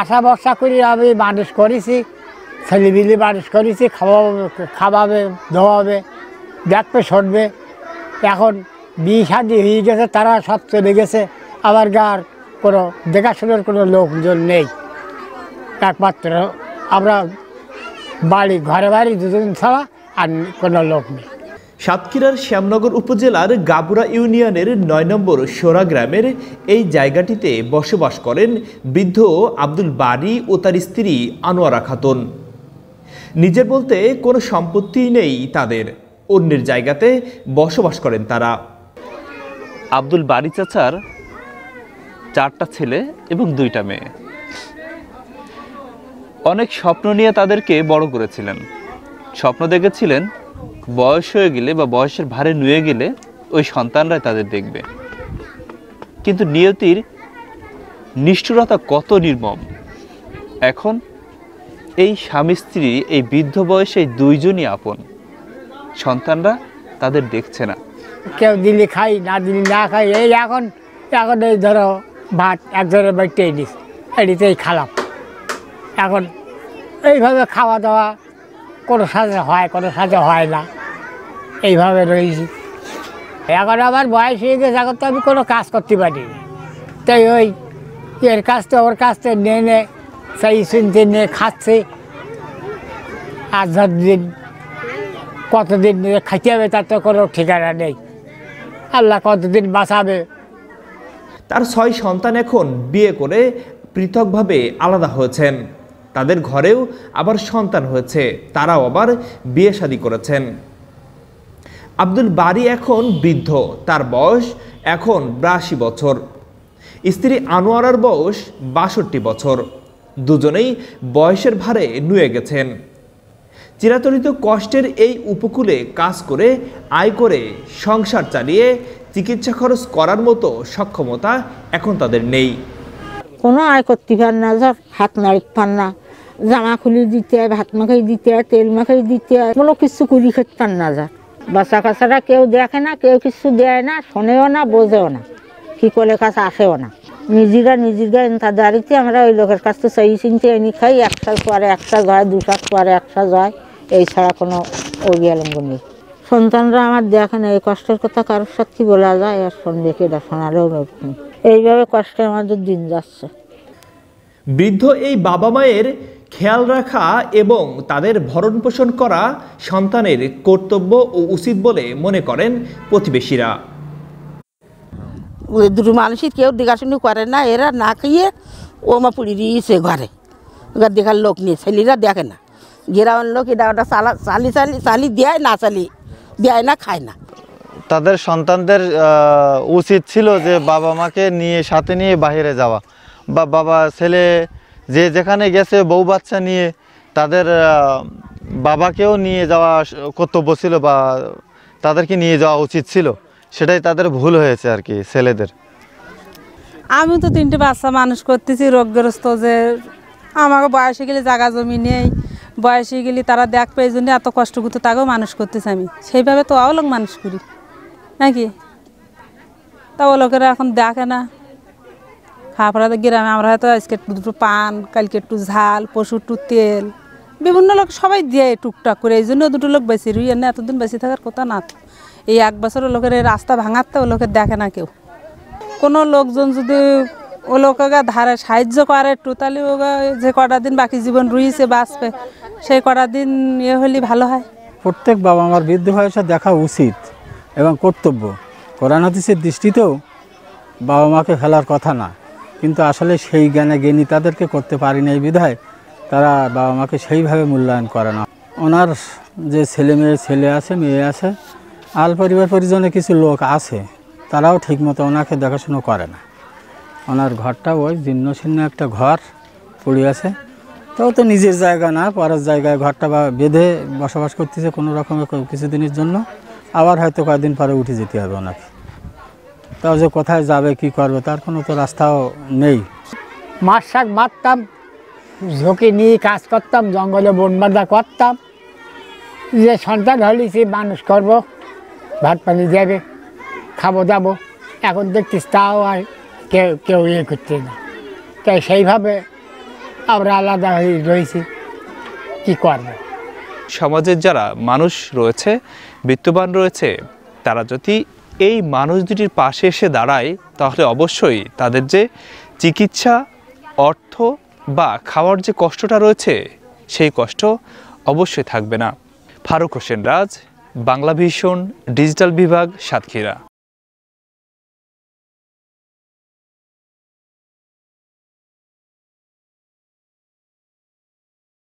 আশা বর্ষা করি আমি মানুষ করেছি ছেলেবিলি মানুষ করেছি খাওয়াবে খাওয়াবে ধোয়াবে দেখবে শুনবে এখন বিয়ে শাদি হয়ে গেছে তারা সব চলে গেছে আবার গার কোনো দেখাশোনার কোনো লোকজন নেই একমাত্র আমরা বাড়ি ঘরে বাড়ি দুজন ছাড়া আর কোনো লোক নেই সাতক্ষীরার শ্যামনগর উপজেলার গাবুরা ইউনিয়নের নয় নম্বর সোরা গ্রামের এই জায়গাটিতে বসবাস করেন বৃদ্ধ আব্দুল বারি ও তার স্ত্রী আনোয়ারা খাতুন নিজের বলতে কোনো সম্পত্তি নেই তাদের অন্যের জায়গাতে বসবাস করেন তারা আব্দুল বারি চাচার চারটা ছেলে এবং দুইটা মেয়ে অনেক স্বপ্ন নিয়ে তাদেরকে বড় করেছিলেন স্বপ্ন দেখেছিলেন বয়স হয়ে গেলে বা বয়সের ভারে নুয়ে গেলে ওই সন্তানরাই তাদের দেখবে কিন্তু নিয়তির নিষ্ঠুরতা কত নির্মম এখন এই স্বামী স্ত্রী এই বৃদ্ধ বয়সে দুইজনই আপন সন্তানরা তাদের দেখছে না কেউ দিলে খাই না দিলে না খাই এই এখন এখন এই ধরো ভাত একজনের বাড়িতে এডিস এডিতেই খালাম এখন এইভাবে খাওয়া দাওয়া কোনো সাজে হয় কোনো সাজে হয় না এইভাবে রয়েছি এখন আমার বয়স হয়ে গেছে এখন তো আমি কোনো কাজ করতে পারি তাই ওই এর কাছতে ওর কাছ থেকে নিয়ে নে সেই শুনতে নিয়ে খাচ্ছে আজ দিন কতদিন খাইতে হবে তার তো কোনো ঠিকানা নেই আল্লাহ কতদিন বাঁচাবে তার ছয় সন্তান এখন বিয়ে করে পৃথকভাবে আলাদা হয়েছেন তাদের ঘরেও আবার সন্তান হয়েছে তারাও আবার বিয়ে শাদী করেছেন আব্দুল বারি এখন বৃদ্ধ তার বয়স এখন বাশি বছর স্ত্রী আনোয়ারার বয়স বাষট্টি বছর দুজনেই বয়সের ভারে নুয়ে গেছেন চিরাচরিত কষ্টের এই উপকূলে কাজ করে আয় করে সংসার চালিয়ে চিকিৎসা খরচ করার মতো সক্ষমতা এখন তাদের নেই কোনো আয় করতে পার না হাত নাড়িক পার না জামা খুলি দিতে ভাত মাখাই দিতে তেল মাখাই দিতে কোনো কিছু করি খেতাম না যা বাচ্চা কাছাটা কেউ দেখে না কেউ কিছু দেয় না শোনেও না বোঝেও না কি কলে কাছে আসেও না নিজেরা নিজেরা তার দাঁড়িতে আমরা ওই লোকের কাছ তো সেই চিনতে এনে খাই একশা পরে একশা যায় দুশা পরে একশা যায় এই ছাড়া কোনো অভিয়ালম্ব নেই সন্তানরা আমার দেখে না এই কষ্টের কথা কারোর সাথে বলা যায় আর শুনবে এটা শোনালেও এইভাবে কষ্টে আমাদের দিন যাচ্ছে বৃদ্ধ এই বাবা মায়ের খেয়াল রাখা এবং তাদের ভরণ পোষণ করা সন্তানের কর্তব্য ও উচিত বলে মনে করেন প্রতিবেশীরা দুটো মানুষই কেউ দেখাশুনি করে না এরা না খেয়ে ওমা পুড়ি দিয়েছে ঘরে দেখার লোক নিয়ে ছেলেরা দেখে না গ্রামের লোক এটা ওটা চালা চালি চালি চালি দেয় না চালি দেয় না খায় না তাদের সন্তানদের উচিত ছিল যে বাবা মাকে নিয়ে সাথে নিয়ে বাহিরে যাওয়া বা বাবা ছেলে যে যেখানে গেছে বউ বাচ্চা নিয়ে তাদের বাবাকেও নিয়ে যাওয়া কর্তব্য ছিল বা তাদেরকে নিয়ে যাওয়া উচিত ছিল সেটাই তাদের ভুল হয়েছে আর কি ছেলেদের আমি তো তিনটে বাচ্চা মানুষ করতেছি রোগগ্রস্ত যে আমাকে বয়সে গেলে জাগা জমি নেই বয়সে গেলে তারা দেখবে এই জন্য এত কষ্ট করতে তাকেও মানুষ করতেছি আমি সেইভাবে তো অলোক মানুষ করি নাকি তা ও লোকেরা এখন দেখে না তারপরে গ্রামে আমরা হয়তো আজকে একটু পান কালকে একটু ঝাল পশু একটু তেল বিভিন্ন লোক সবাই দেয় টুকটাক করে এই জন্য দুটো লোক বেশি রুই না এতদিন বেশি থাকার কথা না এই এক বছর লোকের রাস্তা ভাঙাতে ও লোকের দেখে না কেউ কোনো লোকজন যদি ও লোককে ধারে সাহায্য করে একটু তাহলে ও যে কটা দিন বাকি জীবন রুইছে বাঁচবে সেই কটা দিন ইয়ে হলে ভালো হয় প্রত্যেক বাবা আমার বৃদ্ধ বয়সে দেখা উচিত এবং কর্তব্য কোরআন হাদিসের দৃষ্টিতেও বাবা মাকে ফেলার কথা না কিন্তু আসলে সেই জ্ঞানে জ্ঞানী তাদেরকে করতে পারি না এই বিধায় তারা বাবা মাকে সেইভাবে মূল্যায়ন করে না ওনার যে ছেলে মেয়ে ছেলে আছে মেয়ে আছে আল পরিবার পরিজনে কিছু লোক আছে তারাও ঠিকমতো ওনাকে দেখাশুনো করে না ওনার ঘরটা ওই জীর্ণ শীর্ণ একটা ঘর পড়ে আছে তাও তো নিজের জায়গা না পরের জায়গায় ঘরটা বা বেঁধে বসবাস করতেছে কোনো রকমের কিছু দিনের জন্য আবার হয়তো কয়েকদিন পরে উঠে যেতে হবে ওনাকে তাও যে কোথায় যাবে কি করবে তার কোনো তো রাস্তাও নেই মাছ শাক মারতাম ঝুঁকি নিয়ে কাজ করতাম জঙ্গলে বনবাদা করতাম যে সন্তান হলি সে মানুষ করব ভাত পানি দেবে খাবো দাবো এখন দেখছিস তাও আর কেউ কেউ ইয়ে করছে না তাই সেইভাবে আমরা আলাদা হয়ে রয়েছি কি করব সমাজের যারা মানুষ রয়েছে বিত্তবান রয়েছে তারা যদি এই মানুষ দুটির পাশে এসে দাঁড়ায় তাহলে অবশ্যই তাদের যে চিকিৎসা অর্থ বা খাওয়ার যে কষ্টটা রয়েছে সেই কষ্ট অবশ্যই থাকবে না ফারুক হোসেন রাজ বাংলা ভীষণ ডিজিটাল বিভাগ সাতক্ষীরা